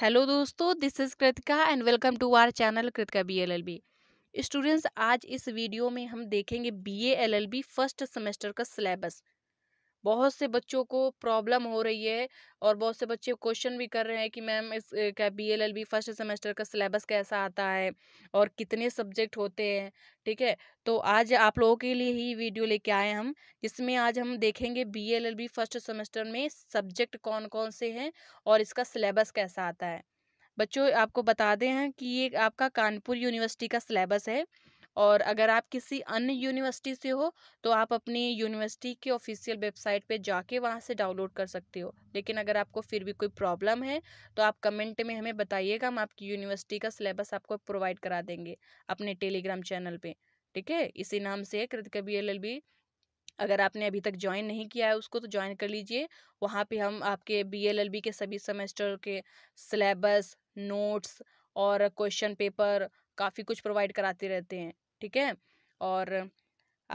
hello दोस्तों this is Kritika and welcome to our channel Kritika BLLB students आज इस video में हम देखेंगे बीएलएलबी फर्स्ट सेमेस्टर का सिलेबस बहुत से बच्चों को प्रॉब्लम हो रही है और बहुत से बच्चे क्वेश्चन भी कर रहे हैं कि मैम इस क्या B L L B first semester का सिलेबस कैसा आता है और कितने सब्जेक्ट होते हैं ठीक है तो आज आप लोगों के लिए ही वीडियो लेके आए हम जिसमें आज हम देखेंगे B L L B first semester में सब्जेक्ट कौन कौन से हैं और इसका सिलेबस कैसा आता है बच्चों आपको बता दें हैं कि ये आपका कानपुर यूनिवर्सिटी का सिलेबस है और अगर आप किसी अन्य यूनिवर्सिटी से हो तो आप अपनी यूनिवर्सिटी के ऑफिशियल वेबसाइट पे जाके वहाँ से डाउनलोड कर सकते हो लेकिन अगर आपको फिर भी कोई प्रॉब्लम है तो आप कमेंट में हमें बताइएगा हम आपकी यूनिवर्सिटी का सिलेबस आपको प्रोवाइड करा देंगे अपने टेलीग्राम चैनल पर ठीक है इसी नाम से Kritika B L L B अगर आपने अभी तक ज्वाइन नहीं किया है उसको तो ज्वाइन कर लीजिए वहाँ पे हम आपके बी के सभी सेमेस्टर के सिलेबस नोट्स और क्वेश्चन पेपर काफ़ी कुछ प्रोवाइड कराते रहते हैं ठीक है और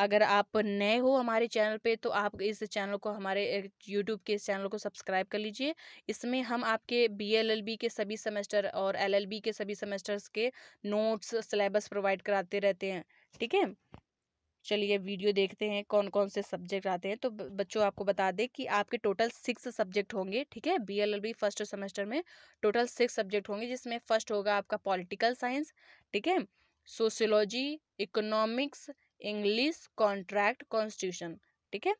अगर आप नए हो हमारे चैनल पे तो आप इस चैनल को हमारे यूट्यूब के इस चैनल को सब्सक्राइब कर लीजिए इसमें हम आपके बीएलएलबी के सभी सेमेस्टर और एलएलबी के सभी सेमेस्टर्स के नोट्स सिलेबस प्रोवाइड कराते रहते हैं ठीक है चलिए वीडियो देखते हैं कौन कौन से सब्जेक्ट आते हैं तो बच्चों आपको बता दें कि आपके टोटल सिक्स सब्जेक्ट होंगे ठीक है B L L B first semester में टोटल सिक्स सब्जेक्ट होंगे जिसमें फर्स्ट होगा आपका पॉलिटिकल साइंस ठीक है sociology economics English contract constitution ठीक है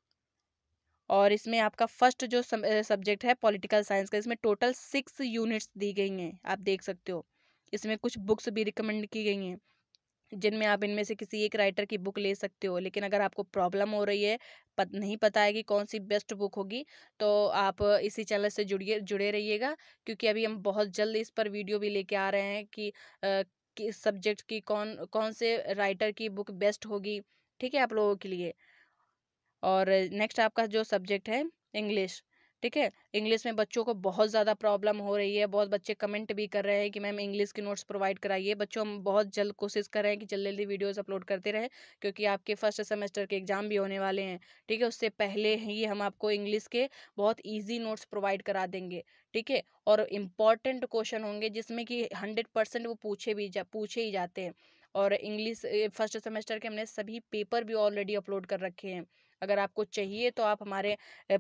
और इसमें आपका फर्स्ट जो सब्जेक्ट है पॉलिटिकल साइंस का इसमें टोटल सिक्स यूनिट्स दी गई हैं आप देख सकते हो इसमें कुछ बुक्स भी रिकमेंड की गई हैं जिनमें आप इनमें से किसी एक राइटर की बुक ले सकते हो लेकिन अगर आपको प्रॉब्लम हो रही है पत नहीं पता है कि कौन सी बेस्ट बुक होगी तो आप इसी चैनल से जुड़िए जुड़े रहिएगा क्योंकि अभी हम बहुत जल्द इस पर वीडियो भी लेके आ रहे हैं कि आ, किस सब्जेक्ट की कौन कौन से राइटर की बुक बेस्ट होगी ठीक है आप लोगों के लिए और नेक्स्ट आपका जो सब्जेक्ट है इंग्लिश ठीक है इंग्लिश में बच्चों को बहुत ज़्यादा प्रॉब्लम हो रही है बहुत बच्चे कमेंट भी कर रहे हैं कि मैम इंग्लिश के नोट्स प्रोवाइड कराइए बच्चों हम बहुत जल्द कोशिश कर रहे हैं कि जल्दी जल्दी वीडियोस अपलोड करते रहें क्योंकि आपके फर्स्ट सेमेस्टर के एग्जाम भी होने वाले हैं ठीक है उससे पहले ही हम आपको इंग्लिश के बहुत ईजी नोट्स प्रोवाइड करा देंगे ठीक है और इम्पॉर्टेंट क्वेश्चन होंगे जिसमें कि हंड्रेड परसेंट वो पूछे भी जा पूछे ही जाते हैं और इंग्लिश फर्स्ट सेमेस्टर के हमने सभी पेपर भी ऑलरेडी अपलोड कर रखे हैं अगर आपको चाहिए तो आप हमारे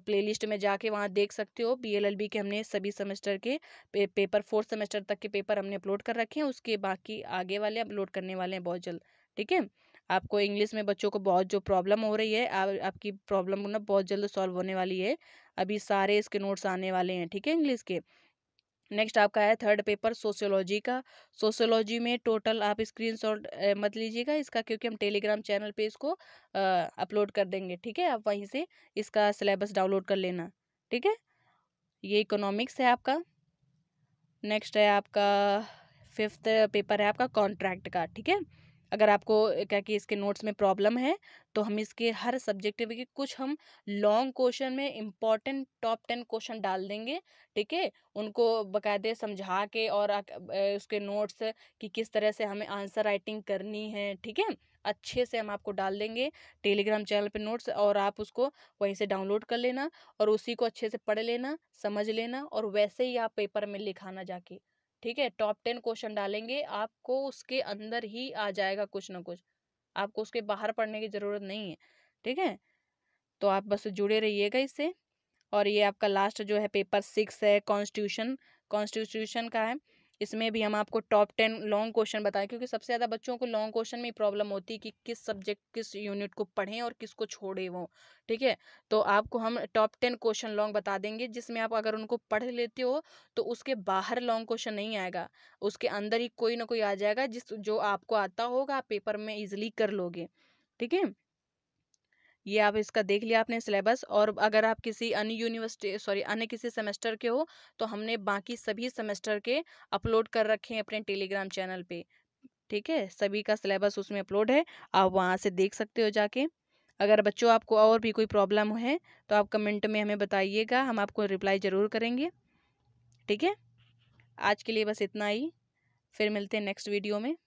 प्लेलिस्ट में जाके वहाँ देख सकते हो बी के हमने सभी सेमेस्टर के पे, पेपर फोर्थ सेमेस्टर तक के पेपर हमने अपलोड कर रखे हैं उसके बाकी आगे वाले अपलोड करने वाले हैं बहुत जल्द ठीक है आपको इंग्लिश में बच्चों को बहुत जो प्रॉब्लम हो रही है आप, आपकी प्रॉब्लम ना बहुत जल्द सॉल्व होने वाली है अभी सारे इसके नोट्स आने वाले हैं ठीक है इंग्लिश के नेक्स्ट आपका है थर्ड पेपर सोशियोलॉजी का सोशियोलॉजी में टोटल आप स्क्रीनशॉट मत लीजिएगा इसका क्योंकि हम टेलीग्राम चैनल पे इसको अपलोड कर देंगे ठीक है आप वहीं से इसका सिलेबस डाउनलोड कर लेना ठीक है ये इकोनॉमिक्स है आपका नेक्स्ट है आपका फिफ्थ पेपर है आपका कॉन्ट्रैक्ट का ठीक है अगर आपको क्या कि इसके नोट्स में प्रॉब्लम है तो हम इसके हर सब्जेक्टिव के कुछ हम लॉन्ग क्वेश्चन में इम्पॉर्टेंट टॉप टेन क्वेश्चन डाल देंगे ठीक है उनको बकायदे समझा के और उसके नोट्स कि किस तरह से हमें आंसर राइटिंग करनी है ठीक है अच्छे से हम आपको डाल देंगे टेलीग्राम चैनल पे नोट्स और आप उसको वहीं से डाउनलोड कर लेना और उसी को अच्छे से पढ़ लेना समझ लेना और वैसे ही आप पेपर में लिखाना जाके ठीक है टॉप टेन क्वेश्चन डालेंगे आपको उसके अंदर ही आ जाएगा कुछ ना कुछ आपको उसके बाहर पढ़ने की ज़रूरत नहीं है ठीक है तो आप बस जुड़े रहिएगा इससे और ये आपका लास्ट जो है पेपर सिक्स है कॉन्स्टिट्यूशन कॉन्स्टिट्यूशन का है इसमें भी हम आपको टॉप टेन लॉन्ग क्वेश्चन बताएं क्योंकि सबसे ज़्यादा बच्चों को लॉन्ग क्वेश्चन में प्रॉब्लम होती है कि किस सब्जेक्ट किस यूनिट को पढ़ें और किसको छोड़े वो ठीक है तो आपको हम टॉप टेन क्वेश्चन लॉन्ग बता देंगे जिसमें आप अगर उनको पढ़ लेते हो तो उसके बाहर लॉन्ग क्वेश्चन नहीं आएगा उसके अंदर ही कोई ना कोई आ जाएगा जिस जो आपको आता होगा आप पेपर में ईजिली कर लोगे ठीक है ये आप इसका देख लिया आपने सिलेबस और अगर आप किसी अन्य यूनिवर्सिटी सॉरी अन्य किसी सेमेस्टर के हो तो हमने बाकी सभी सेमेस्टर के अपलोड कर रखे हैं अपने टेलीग्राम चैनल पे ठीक है सभी का सिलेबस उसमें अपलोड है आप वहाँ से देख सकते हो जाके अगर बच्चों आपको और भी कोई प्रॉब्लम है तो आप कमेंट में हमें बताइएगा हम आपको रिप्लाई ज़रूर करेंगे ठीक है आज के लिए बस इतना ही फिर मिलते हैं नेक्स्ट वीडियो में